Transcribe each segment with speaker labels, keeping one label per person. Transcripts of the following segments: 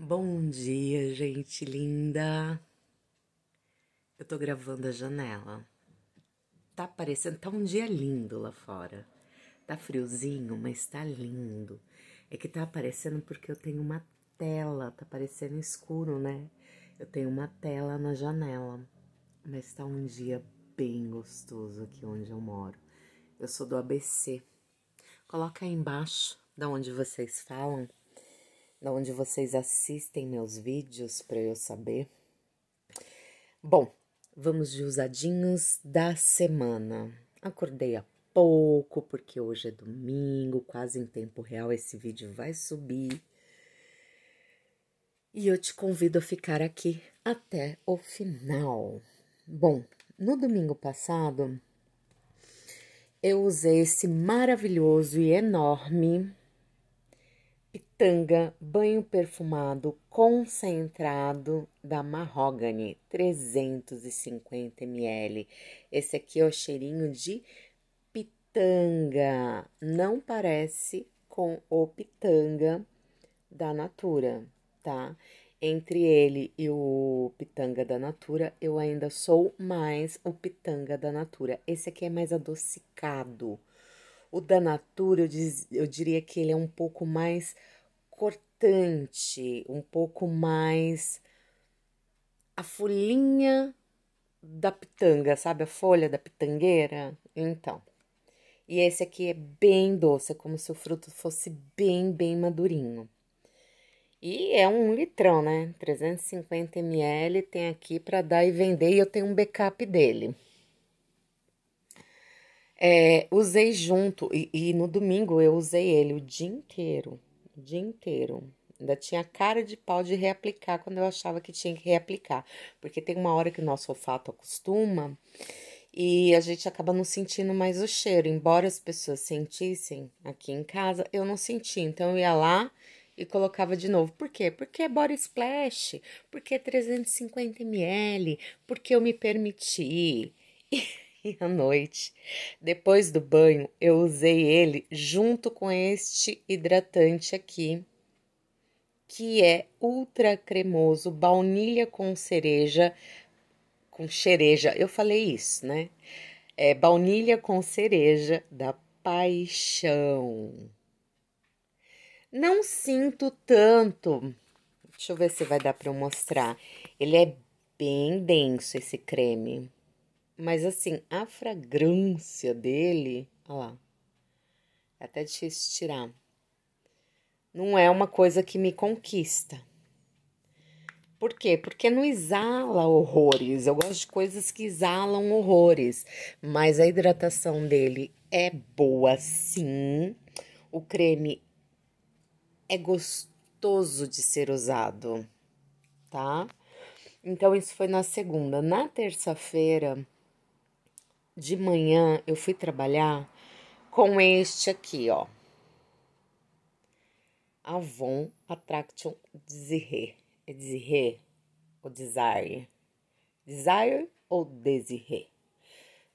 Speaker 1: Bom dia, gente linda. Eu tô gravando a janela. Tá parecendo, tá um dia lindo lá fora. Tá friozinho, mas tá lindo. É que tá aparecendo porque eu tenho uma tela, tá parecendo escuro, né? Eu tenho uma tela na janela. Mas tá um dia bem gostoso aqui onde eu moro. Eu sou do ABC. Coloca aí embaixo da onde vocês falam de onde vocês assistem meus vídeos para eu saber. Bom, vamos de usadinhos da semana. Acordei há pouco, porque hoje é domingo, quase em tempo real esse vídeo vai subir. E eu te convido a ficar aqui até o final. Bom, no domingo passado eu usei esse maravilhoso e enorme Tanga banho perfumado concentrado da Mahogany, 350 ml. Esse aqui é o cheirinho de pitanga. Não parece com o pitanga da Natura, tá? Entre ele e o pitanga da Natura, eu ainda sou mais o pitanga da Natura. Esse aqui é mais adocicado. O da Natura, eu, diz, eu diria que ele é um pouco mais cortante, um pouco mais a folhinha da pitanga, sabe? A folha da pitangueira. Então. E esse aqui é bem doce, é como se o fruto fosse bem, bem madurinho. E é um litrão, né? 350 ml tem aqui para dar e vender e eu tenho um backup dele. É, usei junto e, e no domingo eu usei ele o dia inteiro o dia inteiro. Ainda tinha cara de pau de reaplicar quando eu achava que tinha que reaplicar. Porque tem uma hora que o nosso olfato acostuma e a gente acaba não sentindo mais o cheiro. Embora as pessoas sentissem aqui em casa, eu não sentia. Então eu ia lá e colocava de novo. Por quê? Porque é body splash, porque é 350 ml, porque eu me permiti. e à noite. Depois do banho, eu usei ele junto com este hidratante aqui, que é ultra cremoso, baunilha com cereja, com cereja. Eu falei isso, né? É baunilha com cereja da paixão. Não sinto tanto. Deixa eu ver se vai dar para eu mostrar. Ele é bem denso esse creme. Mas assim, a fragrância dele, olha lá, é até difícil tirar. Não é uma coisa que me conquista. Por quê? Porque não exala horrores. Eu gosto de coisas que exalam horrores. Mas a hidratação dele é boa, sim. O creme é gostoso de ser usado, tá? Então, isso foi na segunda. Na terça-feira de manhã eu fui trabalhar com este aqui, ó. Avon Attraction Desire. É Desire ou Desire? Desire ou Desire?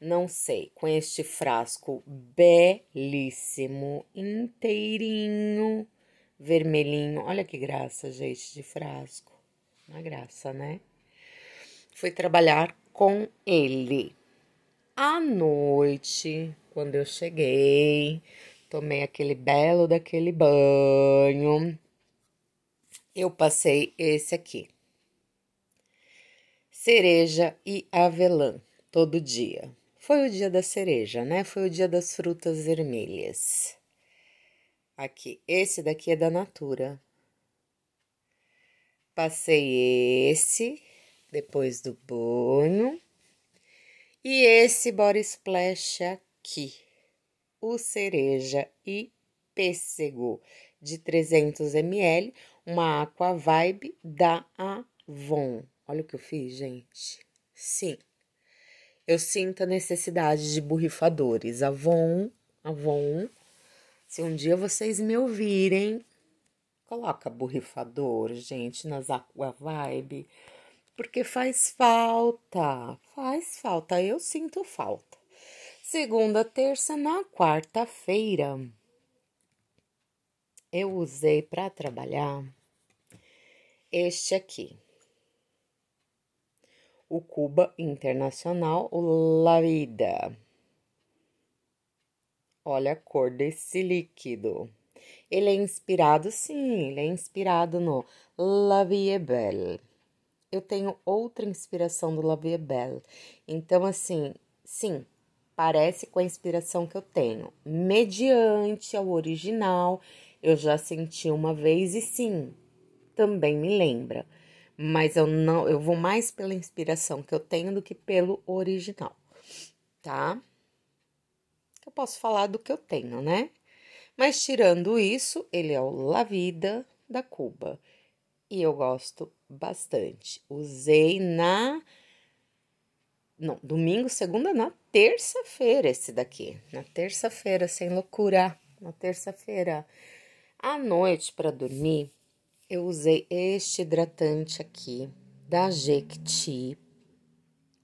Speaker 1: Não sei. Com este frasco belíssimo, inteirinho, vermelhinho. Olha que graça, gente, de frasco. Uma graça, né? Fui trabalhar com ele. À noite, quando eu cheguei, tomei aquele belo daquele banho, eu passei esse aqui. Cereja e avelã, todo dia. Foi o dia da cereja, né? Foi o dia das frutas vermelhas. Aqui, esse daqui é da Natura. Passei esse depois do banho e esse body splash aqui, o cereja e pêssego de 300 ml, uma Aqua Vibe da Avon. Olha o que eu fiz, gente. Sim, eu sinto a necessidade de borrifadores. Avon, Avon, se um dia vocês me ouvirem, coloca borrifador, gente, nas Aqua Vibe porque faz falta, faz falta, eu sinto falta. Segunda, terça, na quarta-feira, eu usei para trabalhar este aqui. O Cuba Internacional La Vida. Olha a cor desse líquido. Ele é inspirado, sim, ele é inspirado no La Vie Belle eu tenho outra inspiração do La Vie Belle. Então, assim, sim, parece com a inspiração que eu tenho. Mediante ao original, eu já senti uma vez e sim, também me lembra. Mas eu não, eu vou mais pela inspiração que eu tenho do que pelo original, tá? Eu posso falar do que eu tenho, né? Mas tirando isso, ele é o La Vida da Cuba e eu gosto bastante. Usei na. Não, domingo, segunda, na terça-feira esse daqui. Na terça-feira, sem loucura. Na terça-feira. À noite, para dormir, eu usei este hidratante aqui, da Jequiti,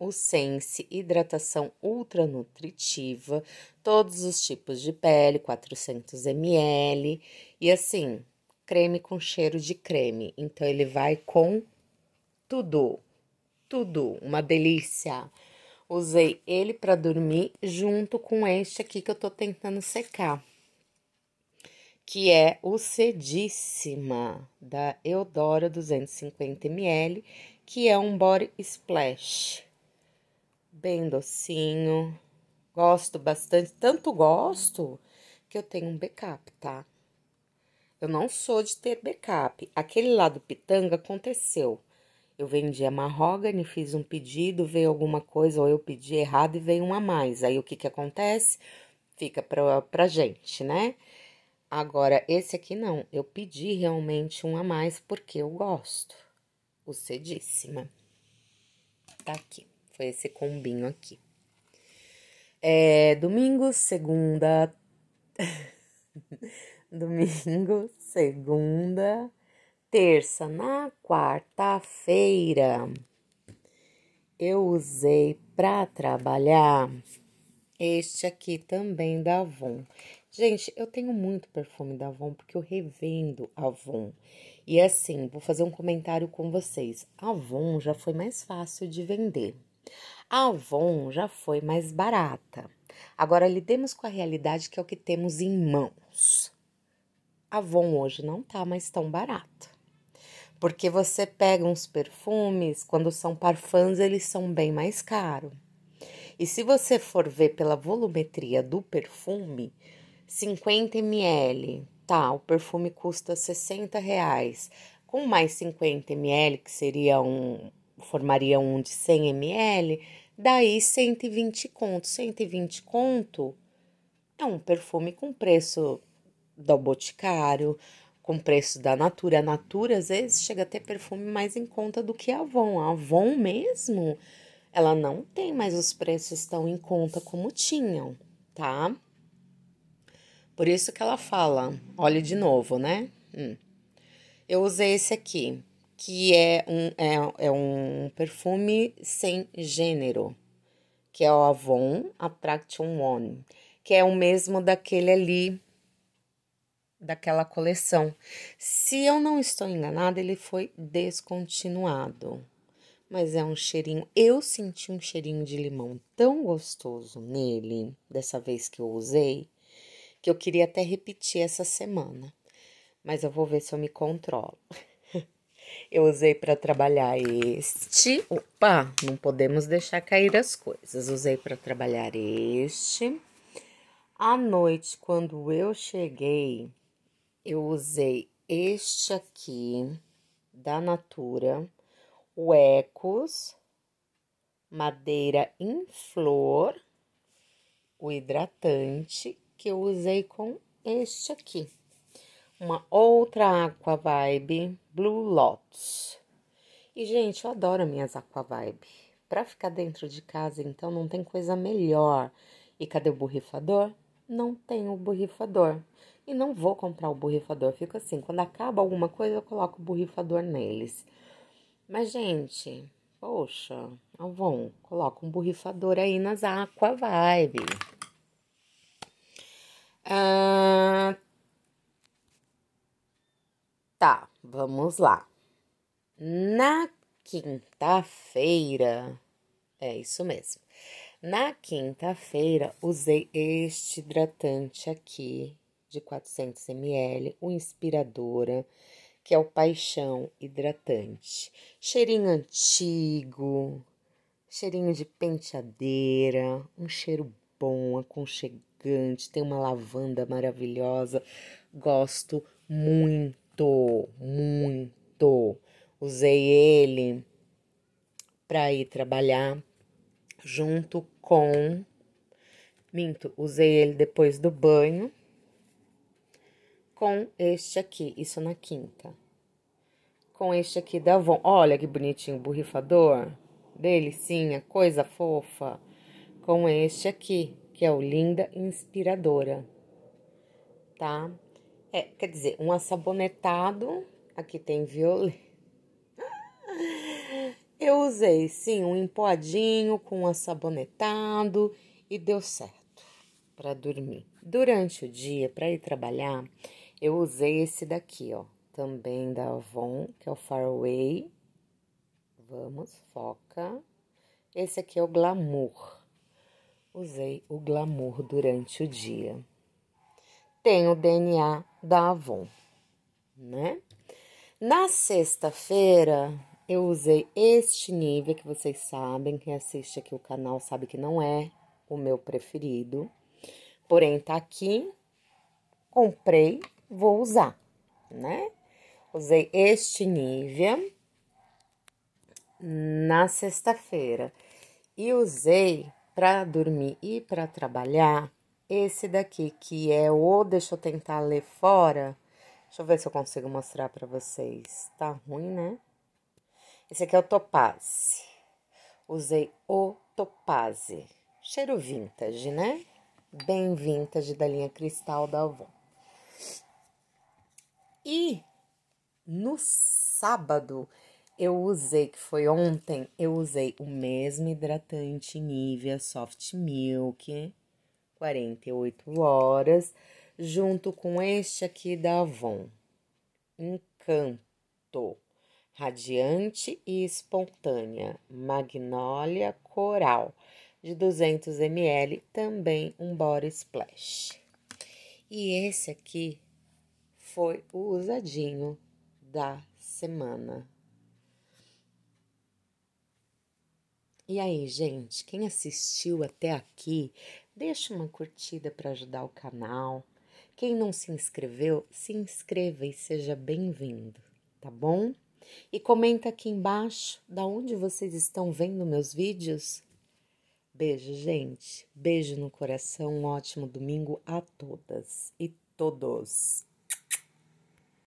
Speaker 1: o Sense Hidratação Ultra Nutritiva, todos os tipos de pele, 400 ml. E assim, creme com cheiro de creme. Então ele vai com tudo, tudo, uma delícia. Usei ele para dormir junto com este aqui que eu tô tentando secar, que é o Cedíssima da Eudora 250 ml, que é um body splash. Bem docinho. Gosto bastante, tanto gosto que eu tenho um backup, tá? Eu não sou de ter backup. Aquele lá do Pitanga aconteceu. Eu vendi a Mahogany, fiz um pedido, veio alguma coisa, ou eu pedi errado e veio uma a mais. Aí o que que acontece? Fica pra, pra gente, né? Agora, esse aqui não. Eu pedi realmente um a mais porque eu gosto. O cedíssima. Né? Tá aqui. Foi esse combinho aqui. É, domingo, segunda. domingo, segunda, terça. Na quarta-feira, eu usei para trabalhar este aqui também da Avon. Gente, eu tenho muito perfume da Avon porque eu revendo Avon. E assim, vou fazer um comentário com vocês. Avon já foi mais fácil de vender. A Avon já foi mais barata. Agora lidemos com a realidade que é o que temos em mãos. Avon hoje não tá mais tão barato. Porque você pega uns perfumes, quando são parfums, eles são bem mais caros. E se você for ver pela volumetria do perfume, 50 ml, tá? O perfume custa 60 reais. Com mais 50 ml, que seria um, formaria um de 100 ml, daí 120 conto. 120 conto é um perfume com preço do Boticário, com preço da Natura. A Natura, às vezes, chega a ter perfume mais em conta do que a Avon. A Avon mesmo, ela não tem mais os preços tão em conta como tinham, tá? Por isso que ela fala, olha de novo, né? Hum. Eu usei esse aqui, que é um, é, é um perfume sem gênero, que é o Avon Attraction One, que é o mesmo daquele ali daquela coleção. Se eu não estou enganada, ele foi descontinuado. Mas é um cheirinho, eu senti um cheirinho de limão tão gostoso nele, dessa vez que eu usei, que eu queria até repetir essa semana. Mas eu vou ver se eu me controlo. eu usei para trabalhar este. Opa, não podemos deixar cair as coisas. Usei para trabalhar este. À noite, quando eu cheguei, eu usei este aqui da Natura, o Ecos, madeira em flor, o hidratante que eu usei com este aqui. Uma outra Aqua Vibe Blue Lotus. E, gente, eu adoro minhas Aqua Vibe. Pra ficar dentro de casa, então, não tem coisa melhor. E cadê o borrifador? Não tem o borrifador e não vou comprar o borrifador. Fico assim, quando acaba alguma coisa, eu coloco o borrifador neles. Mas, gente, poxa, Avon, coloca um borrifador aí nas Aqua Vibe. Ah, tá, vamos lá. Na quinta-feira, é isso mesmo. Na quinta-feira, usei este hidratante aqui, de 400 ml, o Inspiradora, que é o Paixão Hidratante. Cheirinho antigo, cheirinho de penteadeira, um cheiro bom, aconchegante, tem uma lavanda maravilhosa. Gosto muito, muito. Usei ele para ir trabalhar junto com minto, usei ele depois do banho com este aqui, isso na quinta. Com este aqui da Avon. Olha que bonitinho o borrifador. Delicinha, coisa fofa. Com este aqui, que é o Linda Inspiradora. Tá? É, quer dizer, um assabonetado. Aqui tem violeta. Eu usei, sim, um empoadinho com um assabonetado e deu certo para dormir. Durante o dia, para ir trabalhar, eu usei esse daqui, ó, também da Avon, que é o Faraway. Vamos, foca. Esse aqui é o Glamour. Usei o Glamour durante o dia. Tem o DNA da Avon, né? Na sexta-feira, eu usei este nível que vocês sabem, quem assiste aqui o canal sabe que não é o meu preferido. Porém, tá aqui. Comprei vou usar, né? Usei este Nivea na sexta-feira e usei para dormir e para trabalhar esse daqui que é o deixa eu tentar ler fora. Deixa eu ver se eu consigo mostrar para vocês. Tá ruim, né? Esse aqui é o Topaz. Usei o Topaz. Cheiro vintage, né? Bem vintage da linha Cristal da Avon. E no sábado eu usei, que foi ontem, eu usei o mesmo hidratante Nivea Soft Milk, 48 horas, junto com este aqui da Avon. Encanto, radiante e espontânea, magnólia coral, de 200 ml, também um body splash. E esse aqui foi o usadinho da semana. E aí, gente, quem assistiu até aqui, deixa uma curtida para ajudar o canal. Quem não se inscreveu, se inscreva e seja bem-vindo, tá bom? E comenta aqui embaixo da onde vocês estão vendo meus vídeos. Beijo, gente. Beijo no coração. Um ótimo domingo a todas e todos.